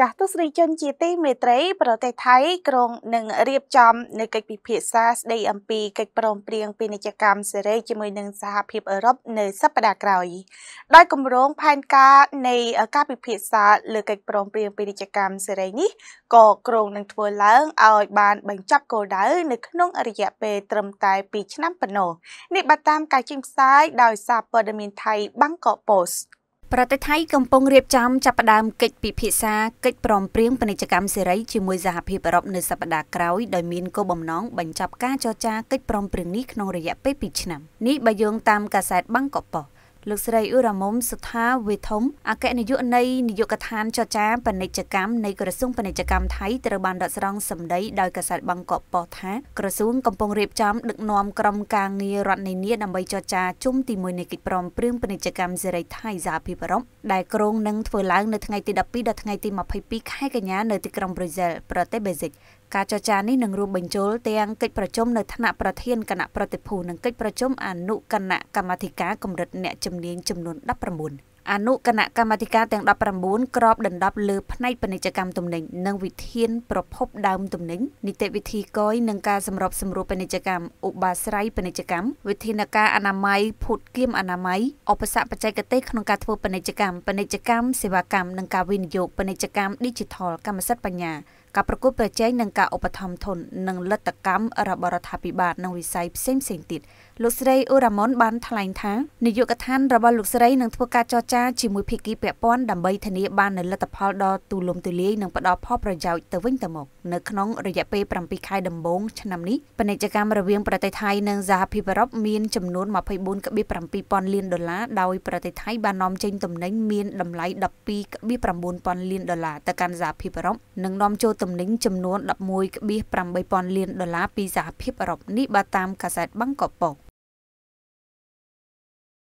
ចាស់ទស្សនិកជនជាទីមេត្រី ប្រទេសថៃ ក្រុងនឹងរៀបចំនៅកិច្ចពិភាក្សាស្ដីអំពីកិច្ចព្រមព្រៀងពាណិជ្ជកម្មសេរីជាមួយនឹងសហភាពអឺរ៉ុបនៅសប្តាហ៍ក្រោយដោយគម្រោងផែនការនៃការពិភាក្សាលើកិច្ចព្រមព្រៀងពាណិជ្ជកម្មសេរីនេះក៏ក្រុងនឹងធ្វើឡើងឲ្យបានបញ្ចប់គោលដៅនៅក្នុងរយៈពេលត្រឹមតែ2ឆ្នាំប៉ុណ្ណោះនេះបើតាមការចេញផ្សាយដោយសារព័ត៌មានថៃ Bangkok Post ប្រទេសថៃកំពុងរៀបចំចាប់ផ្ដើមកិច្ចពិភាក្សាកិច្ចព្រមព្រៀងពាណិជ្ជកម្មសេរីជាមួយសហភាពអឺរ៉ុបនៅសប្តាហ៍ក្រោយដោយមានគោលបំណងបញ្ចប់ការចរចាកិច្ចព្រមព្រៀងនេះក្នុងរយៈពេល2ឆ្នាំនេះបើយោងតាមកាសែតបាងកកប៉ុស្តិ៍លោកស្រីអ៊ូរ៉ាមុំសុថាវេធំអគ្គនាយកនៃនាយកដ្ឋានចរចាពាណិជ្ជកម្មនៃក្រសួងពាណិជ្ជកម្មថៃត្រូវបានដកស្រង់សម្ដីដោយកាសែតបង់កកប៉ុស្តិ៍ថាក្រសួងកំពុងរៀបចំដឹកនាំក្រុមការងាររដ្ឋនានាដើម្បីចរចាជុំទី1នៃកិច្ចព្រមព្រៀងពាណិជ្ជកម្មសេរីថៃសហភាពអឺរ៉ុបដែលក្រុងនឹងធ្វើឡើងនៅថ្ងៃទី12ដល់ថ្ងៃទី22ខែកញ្ញានៅទីក្រុងប្រ៊ុយសែលប្រទេសបេលហ្សិកការចរចានេះនឹងរួមបញ្ចូលទាំងកិច្ចប្រជុំនៅថ្នាក់ប្រធានគណៈប្រតិភូនិងកិច្ចប្រជុំអនុគណៈកម្មាធិការកម្រិតអ្នកជំនាញចំនួន19អនុគណៈកម្មាធិការទាំង19ក្របដណ្ដប់លើផ្នែកពាណិជ្ជកម្មទំនិញនិងវិធានប្រភពដើមទំនិញនីតិវិធីកយនិងការសម្របសម្រួលពាណិជ្ជកម្មឧបាស្រ័យពាណិជ្ជកម្មវិធានការអនាម័យភូតគៀមអនាម័យឧបសគ្គបច្ចេកទេសក្នុងការធ្វើពាណិជ្ជកម្មពាណិជ្ជកម្មសេវាកម្មនិងការវិនិយោគពាណិជ្ជកម្ម Digital កម្មសិទ្ធិបញ្ញាការប្រកួតប្រជែងនិងការឧបត្ថម្ភធននិងលទ្ធកម្មរបស់រដ្ឋាភិបាលនិងវិស័យផ្សេងៗទៀត។លោកស្រីអ៊ូរ៉ាម៉ុនបានថ្លែងថានាយកដ្ឋានរបស់លោកស្រីនឹងធ្វើការចរចាជាមួយភាគីពាក់ព័ន្ធដើម្បីធានាបាននូវលទ្ធផលដ៏ទូលំទូលាយនិងផ្ដល់ផលប្រយោជន៍ទៅវិញទៅមកនៅក្នុងរយៈពេល7ខែដំបូងឆ្នាំនេះពាណិជ្ជកម្មរវាងប្រទេសថៃនិងសហភាពអឺរ៉ុបមានចំនួន24.7000លានដុល្លារដោយប្រទេសថៃបាននាំចេញទំនិញមានតម្លៃ12.9000លានដុល្លារទៅកាន់សហភាពអឺរ៉ុបនិងនាំចូលទំនិញចំនួន11.8000លានដុល្លារពីសហភាពអឺរ៉ុបនេះបើតាមកាសែតបង់កកប៉ុស្តិ៍